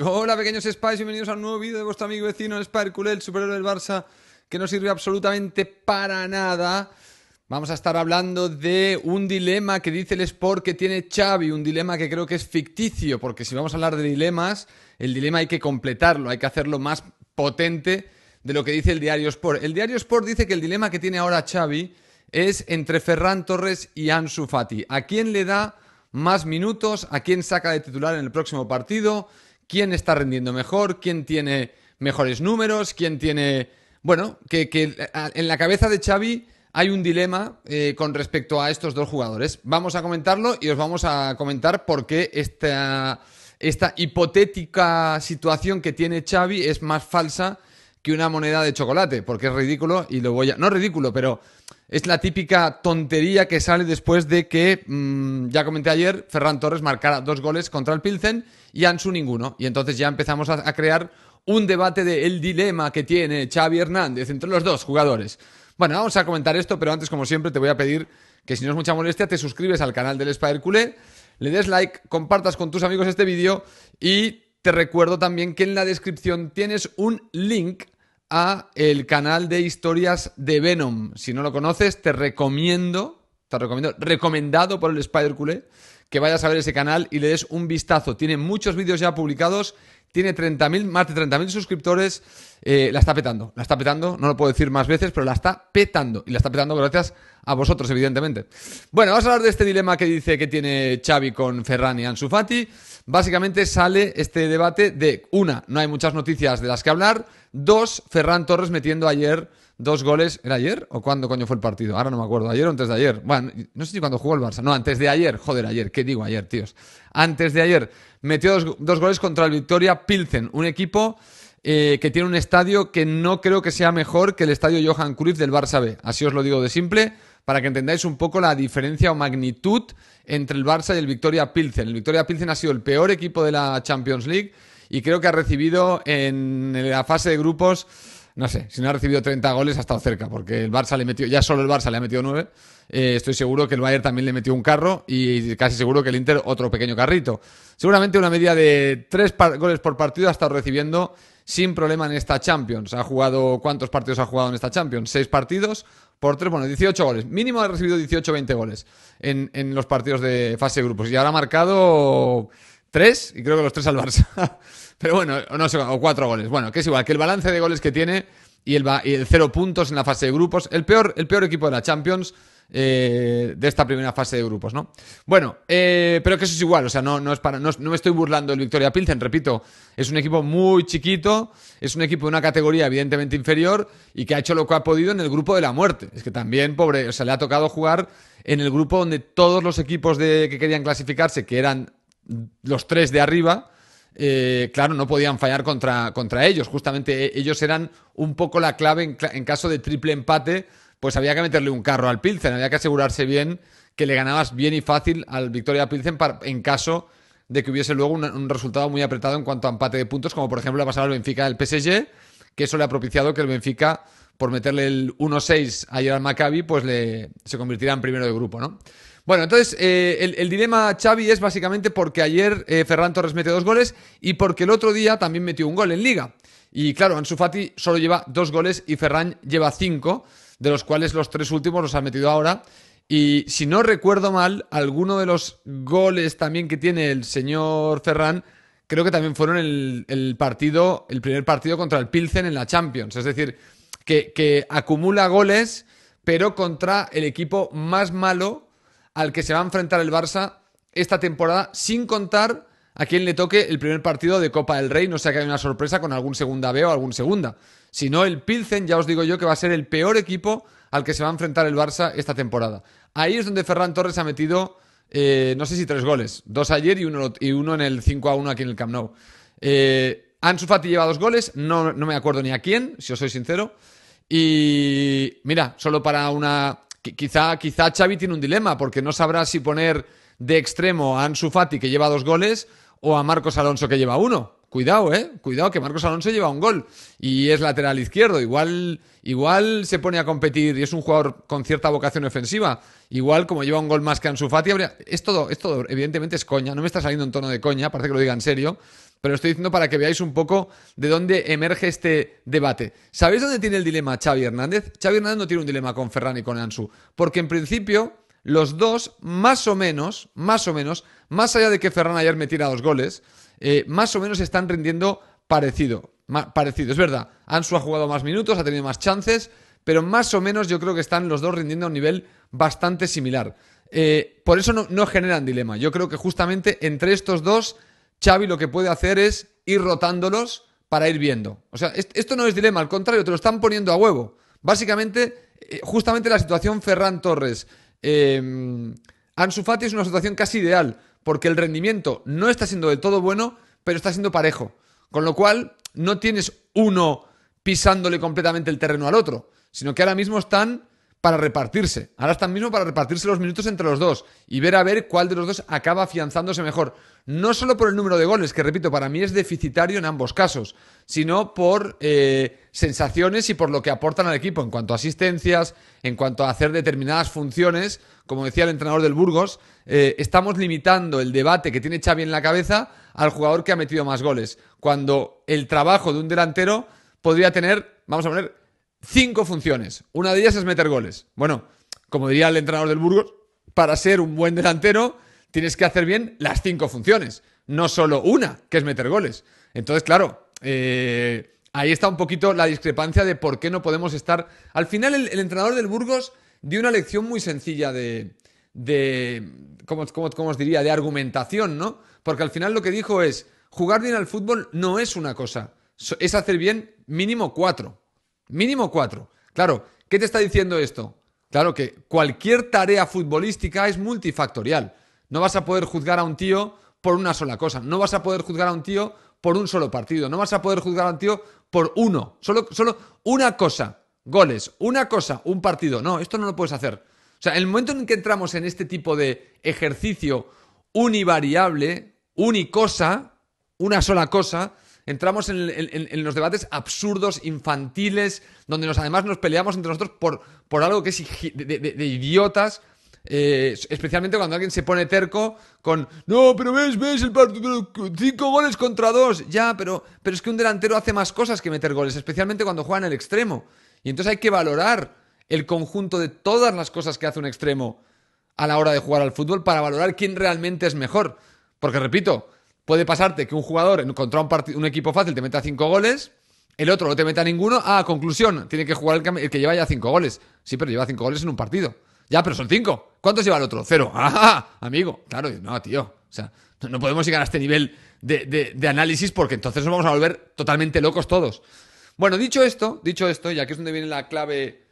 Pues, hola pequeños Spies, bienvenidos a un nuevo vídeo de vuestro amigo vecino el el superhéroe del Barça, que no sirve absolutamente para nada. Vamos a estar hablando de un dilema que dice el Sport que tiene Xavi, un dilema que creo que es ficticio, porque si vamos a hablar de dilemas, el dilema hay que completarlo, hay que hacerlo más potente de lo que dice el diario Sport. El diario Sport dice que el dilema que tiene ahora Xavi es entre Ferran Torres y Ansu Fati. ¿A quién le da más minutos? ¿A quién saca de titular en el próximo partido? quién está rendiendo mejor, quién tiene mejores números, quién tiene... Bueno, que, en la cabeza de Xavi hay un dilema eh, con respecto a estos dos jugadores. Vamos a comentarlo y os vamos a comentar por qué esta, esta hipotética situación que tiene Xavi es más falsa que una moneda de chocolate, porque es ridículo y lo voy a... No ridículo, pero es la típica tontería que sale después de que, mm, ya comenté ayer, Ferran Torres marcara dos goles contra el Pilsen y Ansu ninguno. Y entonces ya empezamos a, crear un debate del dilema que tiene Xavi Hernández entre los dos jugadores. Bueno, vamos a comentar esto, pero antes, como siempre, te voy a pedir que si no es mucha molestia, te suscribes al canal del Spider Culé, le des like, compartas con tus amigos este vídeo y te recuerdo también que en la descripción tienes un link a el canal de historias de Venom. Si no lo conoces, te recomiendo, te recomiendo, recomendado por el Spider Culé, que vayas a ver ese canal y le des un vistazo. Tiene muchos vídeos ya publicados, tiene 30.000, más de 30.000 suscriptores, eh, la está petando, la está petando, no lo puedo decir más veces, pero la está petando y la está petando gracias a vosotros, evidentemente. Bueno, vamos a hablar de este dilema que dice que tiene Xavi con Ferran y Ansu Fati. Básicamente sale este debate de, una, no hay muchas noticias de las que hablar, dos, Ferran Torres metiendo ayer dos goles. ¿Era ayer o cuándo coño fue el partido? Ahora no me acuerdo. ¿Ayer o antes de ayer? Bueno, no sé si cuando jugó el Barça. No, antes de ayer. Joder, ayer. ¿Qué digo ayer, tíos? Antes de ayer metió dos, goles contra el Victoria Pilsen, un equipo eh, que tiene un estadio que no creo que sea mejor que el estadio Johan Cruyff del Barça B. Así os lo digo de simple para que entendáis un poco la diferencia o magnitud entre el Barça y el Victoria Pilsen. El Victoria Pilsen ha sido el peor equipo de la Champions League y creo que ha recibido en la fase de grupos no sé, si no ha recibido 30 goles ha estado cerca, porque el Barça le metió, ya solo el Barça le ha metido 9. Eh, estoy seguro que el Bayern también le metió un carro y casi seguro que el Inter otro pequeño carrito. Seguramente una media de 3 goles por partido ha estado recibiendo sin problema en esta Champions. Ha jugado, ¿cuántos partidos ha jugado en esta Champions? 6 partidos por 3, bueno, 18 goles. Mínimo ha recibido 18-20 goles en, en los partidos de fase de grupos y ahora ha marcado tres y creo que los tres al Barça. Pero bueno, no sé, o cuatro goles. Bueno, que es igual, que el balance de goles que tiene y el, el cero puntos en la fase de grupos. El peor, el peor equipo de la Champions. Eh, de esta primera fase de grupos, ¿no? Bueno, eh, pero que eso es igual, o sea, no, no, me estoy burlando del Victoria Pilsen, repito, es un equipo muy chiquito, es un equipo de una categoría evidentemente inferior y que ha hecho lo que ha podido en el grupo de la muerte. Es que también, pobre, o sea, le ha tocado jugar en el grupo donde todos los equipos de, que querían clasificarse, que eran los tres de arriba, eh, claro, no podían fallar contra, contra ellos. Justamente eh, ellos eran un poco la clave en, caso de triple empate, pues había que meterle un carro al Pilsen, había que asegurarse bien que le ganabas bien y fácil al Victoria Pilsen en caso de que hubiese luego un, resultado muy apretado en cuanto a empate de puntos, como por ejemplo la pasada pasado al Benfica del PSG, que eso le ha propiciado que el Benfica, por meterle el 1-6 ayer al Maccabi, pues le, se convirtiera en primero de grupo, ¿no? Bueno, entonces eh, el, dilema Xavi es básicamente porque ayer eh, Ferran Torres metió dos goles y porque el otro día también metió un gol en Liga. Y claro, Ansu Fati solo lleva dos goles y Ferran lleva cinco, de los cuales los tres últimos los ha metido ahora. Y si no recuerdo mal, alguno de los goles también que tiene el señor Ferran, creo que también fueron el, partido, el primer partido contra el Pilsen en la Champions. Es decir, que acumula goles, pero contra el equipo más malo al que se va a enfrentar el Barça esta temporada, sin contar a quién le toque el primer partido de Copa del Rey, no sea que haya una sorpresa con algún segunda B o algún segunda. Si no, el Pilsen, ya os digo yo, que va a ser el peor equipo al que se va a enfrentar el Barça esta temporada. Ahí es donde Ferran Torres ha metido, eh, no sé si tres goles, dos ayer y uno, y uno en el 5 a 1 aquí en el Camp Nou. Eh, Ansu Fati lleva dos goles, no, no me acuerdo ni a quién, si os soy sincero. Y mira, solo para una Quizá, quizá Xavi tiene un dilema porque no sabrá si poner de extremo a Ansu Fati que lleva dos goles o a Marcos Alonso que lleva uno. Cuidado, eh. Cuidado que Marcos Alonso lleva un gol y es lateral izquierdo. Igual, igual se pone a competir y es un jugador con cierta vocación ofensiva. Igual como lleva un gol más que Ansu Fati, habría... es todo, es todo. Evidentemente es coña. No me está saliendo en tono de coña. Parece que lo diga en serio. Pero estoy diciendo para que veáis un poco de dónde emerge este debate. ¿Sabéis dónde tiene el dilema Xavi Hernández? Xavi Hernández no tiene un dilema con Ferran y con Ansu, porque en principio los dos, más o menos, más o menos, más allá de que Ferran ayer tira dos goles, eh, más o menos están rindiendo parecido. Parecido, es verdad. Ansu ha jugado más minutos, ha tenido más chances, pero más o menos yo creo que están los dos rindiendo a un nivel bastante similar. Eh, por eso no generan dilema. Yo creo que justamente entre estos dos Xavi lo que puede hacer es ir rotándolos para ir viendo. O sea, esto no es dilema, al contrario, te lo están poniendo a huevo. Básicamente, eh, justamente la situación Ferran Torres, eh, Ansu Fati es una situación casi ideal, porque el rendimiento no está siendo del todo bueno, pero está siendo parejo. Con lo cual, no tienes uno pisándole completamente el terreno al otro, sino que ahora mismo están para repartirse. Ahora están mismo para repartirse los minutos entre los dos y ver a ver cuál de los dos acaba afianzándose mejor. No solo por el número de goles, que repito, para mí es deficitario en ambos casos, sino por eh, sensaciones y por lo que aportan al equipo en cuanto a asistencias, en cuanto a hacer determinadas funciones. Como decía el entrenador del Burgos, eh, estamos limitando el debate que tiene Xavi en la cabeza al jugador que ha metido más goles, cuando el trabajo de un delantero podría tener, vamos a poner, cinco funciones. Una de ellas es meter goles. Bueno, como diría el entrenador del Burgos, para ser un buen delantero tienes que hacer bien las cinco funciones, no solo una, que es meter goles. Entonces, claro, eh, ahí está un poquito la discrepancia de por qué no podemos estar. Al final, el, entrenador del Burgos dio una lección muy sencilla de. de os diría? De argumentación, ¿no? Porque al final lo que dijo es: jugar bien al fútbol no es una cosa, es hacer bien mínimo cuatro. Mínimo cuatro. Claro, ¿qué te está diciendo esto? Claro que cualquier tarea futbolística es multifactorial. No vas a poder juzgar a un tío por una sola cosa. No vas a poder juzgar a un tío por un solo partido. No vas a poder juzgar a un tío por uno. Solo, solo una cosa. Goles. Una cosa. Un partido. No, esto no lo puedes hacer. O sea, el momento en que entramos en este tipo de ejercicio univariable, unicosa, una sola cosa, entramos en, los debates absurdos, infantiles, donde nos, además nos peleamos entre nosotros por, por algo que es de, idiotas. Eh, especialmente cuando alguien se pone terco con no, pero ves, ves el partido, cinco goles contra dos, ya, pero, pero es que un delantero hace más cosas que meter goles, especialmente cuando juega en el extremo. Y entonces hay que valorar el conjunto de todas las cosas que hace un extremo a la hora de jugar al fútbol para valorar quién realmente es mejor. Porque repito, Puede pasarte que un jugador contra un, un equipo fácil te meta cinco goles, el otro no te meta ninguno. Ah, conclusión, tiene que jugar el que, lleva ya cinco goles. Sí, pero lleva cinco goles en un partido. Ya, pero son cinco. ¿Cuántos lleva el otro? Cero. Ah, amigo. Claro, no, tío. O sea, no podemos llegar a este nivel de, de, análisis porque entonces nos vamos a volver totalmente locos todos. Bueno, dicho esto, dicho esto, y aquí es donde viene la clave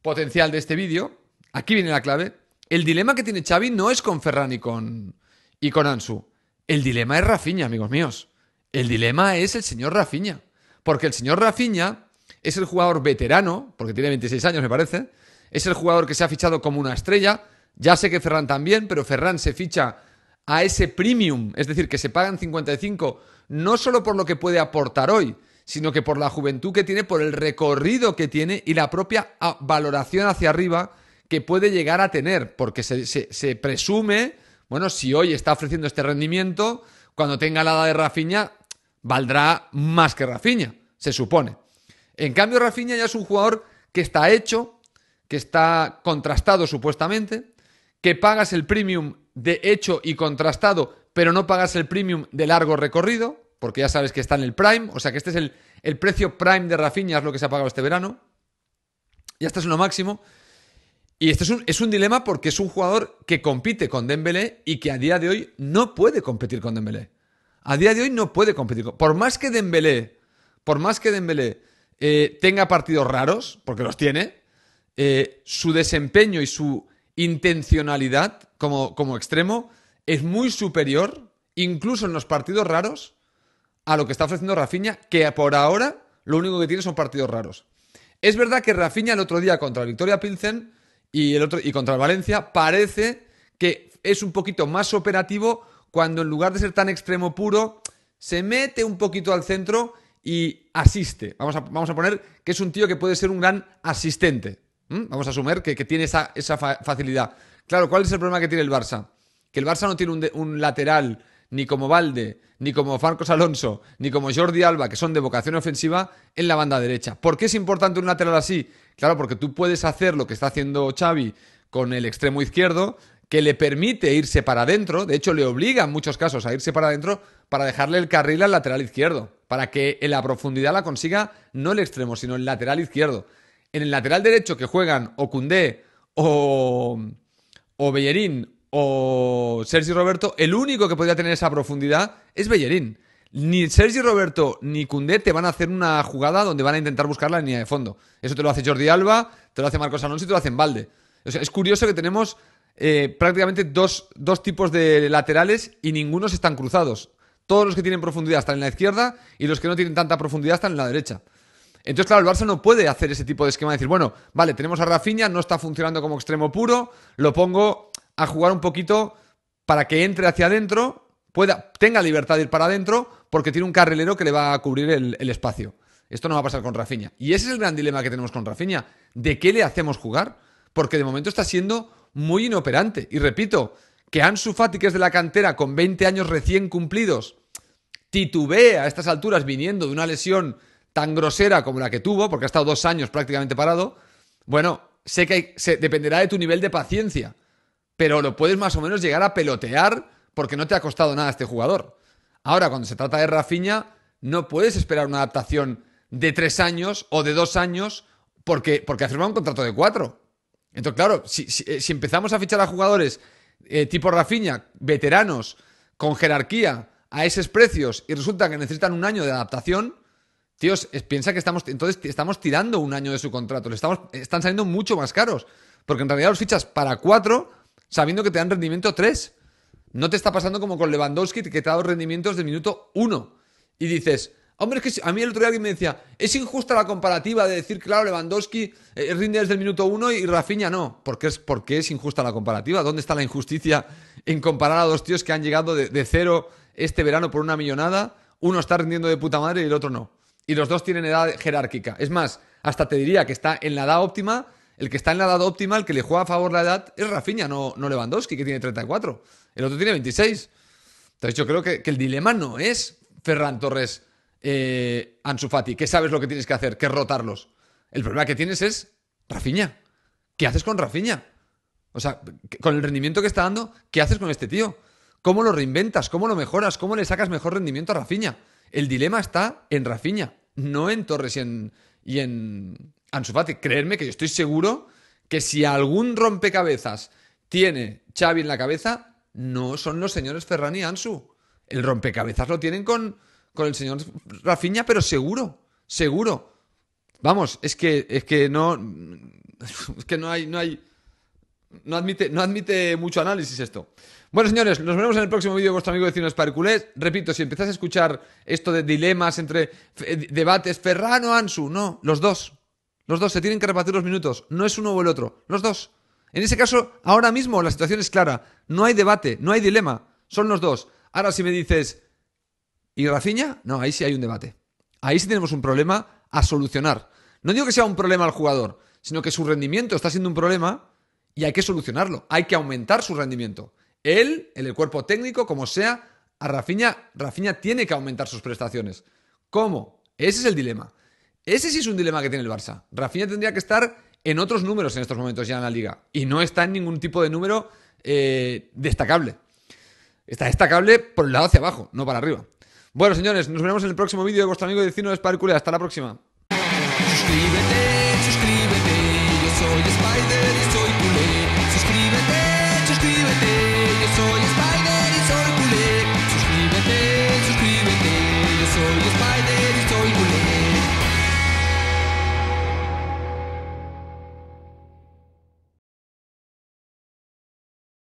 potencial de este vídeo, aquí viene la clave. El dilema que tiene Xavi no es con Ferran y con, y con Ansu. El dilema es Rafiña, amigos míos. El dilema es el señor Rafiña. Porque el señor Rafiña es el jugador veterano, porque tiene 26 años, me parece. Es el jugador que se ha fichado como una estrella. Ya sé que Ferran también, pero Ferran se ficha a ese premium, es decir, que se pagan 55, no solo por lo que puede aportar hoy, sino que por la juventud que tiene, por el recorrido que tiene y la propia ah, valoración hacia arriba que puede llegar a tener, porque se, se presume bueno, si hoy está ofreciendo este rendimiento, cuando tenga la edad de Rafinha, valdrá más que Rafinha, se supone. En cambio, Rafinha ya es un jugador que está hecho, que está contrastado supuestamente, que pagas el premium de hecho y contrastado, pero no pagas el premium de largo recorrido, porque ya sabes que está en el prime, o sea que este es el, precio prime de Rafinha, es lo que se ha pagado este verano. Y este es lo máximo. Y este es un, dilema porque es un jugador que compite con Dembélé y que a día de hoy no puede competir con Dembélé. A día de hoy no puede competir. por más que Dembélé, por más que Dembélé eh, tenga partidos raros, porque los tiene, eh, su desempeño y su intencionalidad como, como extremo es muy superior, incluso en los partidos raros, a lo que está ofreciendo Rafinha, que por ahora lo único que tiene son partidos raros. Es verdad que Rafinha el otro día contra Victoria Pilsen y, el otro, y contra el Valencia parece que es un poquito más operativo cuando en lugar de ser tan extremo puro, se mete un poquito al centro y asiste. Vamos a, vamos a poner que es un tío que puede ser un gran asistente. Vamos a asumir que, tiene esa, esa facilidad. Claro, ¿cuál es el problema que tiene el Barça? Que el Barça no tiene un, un lateral ni como Valde, ni como Farcos Alonso, ni como Jordi Alba, que son de vocación ofensiva, en la banda derecha. ¿Por qué es importante un lateral así? Claro, porque tú puedes hacer lo que está haciendo Xavi con el extremo izquierdo, que le permite irse para adentro, de hecho le obliga en muchos casos a irse para adentro para dejarle el carril al lateral izquierdo, para que en la profundidad la consiga no el extremo, sino el lateral izquierdo. En el lateral derecho que juegan o Cundé o, o Bellerín o Sergi Roberto, el único que podría tener esa profundidad es Bellerín. Ni Sergi Roberto ni Cundé te van a hacer una jugada donde van a intentar buscar la línea de fondo. Eso te lo hace Jordi Alba, te lo hace Marcos Alonso y te lo hace Valde. es curioso que tenemos eh, prácticamente dos, tipos de laterales y ninguno están cruzados. Todos los que tienen profundidad están en la izquierda y los que no tienen tanta profundidad están en la derecha. Entonces, claro, el Barça no puede hacer ese tipo de esquema de decir, bueno, vale, tenemos a Rafinha, no está funcionando como extremo puro, lo pongo a jugar un poquito para que entre hacia adentro, pueda, tenga libertad de ir para adentro, porque tiene un carrilero que le va a cubrir el, espacio. Esto no va a pasar con Rafiña. Y ese es el gran dilema que tenemos con Rafinha. ¿De qué le hacemos jugar? Porque de momento está siendo muy inoperante. Y repito, que Ansu su que es de la cantera, con 20 años recién cumplidos, titubea a estas alturas viniendo de una lesión tan grosera como la que tuvo, porque ha estado dos años prácticamente parado, bueno, sé que se, dependerá de tu nivel de paciencia pero lo puedes más o menos llegar a pelotear porque no te ha costado nada este jugador. Ahora, cuando se trata de Rafinha, no puedes esperar una adaptación de tres años o de dos años porque, porque ha firmado un contrato de cuatro. Entonces, claro, si, eh, empezamos a fichar a jugadores eh, tipo Rafinha, veteranos, con jerarquía, a esos precios, y resulta que necesitan un año de adaptación, tíos, piensa que estamos, entonces estamos tirando un año de su contrato, le estamos, están saliendo mucho más caros, porque en realidad los fichas para cuatro sabiendo que te dan rendimiento 3. No te está pasando como con Lewandowski, que te ha dado rendimientos del minuto 1. Y dices, hombre, es que a mí el otro día alguien me decía, es injusta la comparativa de decir, claro, Lewandowski eh, rinde desde el minuto 1 y Rafinha no. ¿Por qué, es, es injusta la comparativa? ¿Dónde está la injusticia en comparar a dos tíos que han llegado de, de cero este verano por una millonada? Uno está rindiendo de puta madre y el otro no. Y los dos tienen edad jerárquica. Es más, hasta te diría que está en la edad óptima el que está en la edad óptima, el que le juega a favor la edad, es Rafinha, no, no Lewandowski, que tiene 34. El otro tiene 26. Entonces yo creo que, el dilema no es Ferran Torres, eh, Ansu Fati, que sabes lo que tienes que hacer, que es rotarlos. El problema que tienes es Rafinha. ¿Qué haces con Rafinha? O sea, con el rendimiento que está dando, ¿qué haces con este tío? ¿Cómo lo reinventas? ¿Cómo lo mejoras? ¿Cómo le sacas mejor rendimiento a Rafinha? El dilema está en Rafinha, no en Torres y en, Ansu Fati. Creerme que yo estoy seguro que si algún rompecabezas tiene Xavi en la cabeza, no son los señores Ferran y Ansu. El rompecabezas lo tienen con, con el señor Rafiña, pero seguro, seguro. Vamos, es que, es que no. Es que no hay. No, hay, no, admite, no admite mucho análisis esto. Bueno, señores, nos vemos en el próximo vídeo de vuestro amigo vecino Esparculés. Repito, si empezás a escuchar esto de dilemas entre eh, debates o Ansu, no, los dos. Los dos se tienen que repartir los minutos. No es uno o el otro. Los dos. En ese caso, ahora mismo la situación es clara. No hay debate, no hay dilema. Son los dos. Ahora si me dices, ¿y Rafiña? No, ahí sí hay un debate. Ahí sí tenemos un problema a solucionar. No digo que sea un problema al jugador, sino que su rendimiento está siendo un problema y hay que solucionarlo. Hay que aumentar su rendimiento. Él, en el cuerpo técnico, como sea, a Rafiña, Rafiña tiene que aumentar sus prestaciones. ¿Cómo? Ese es el dilema. Ese sí es un dilema que tiene el Barça. Rafinha tendría que estar en otros números en estos momentos ya en la liga. Y no está en ningún tipo de número eh, destacable. Está destacable por el lado hacia abajo, no para arriba. Bueno, señores, nos vemos en el próximo vídeo de vuestro amigo de Cino de Hasta la próxima.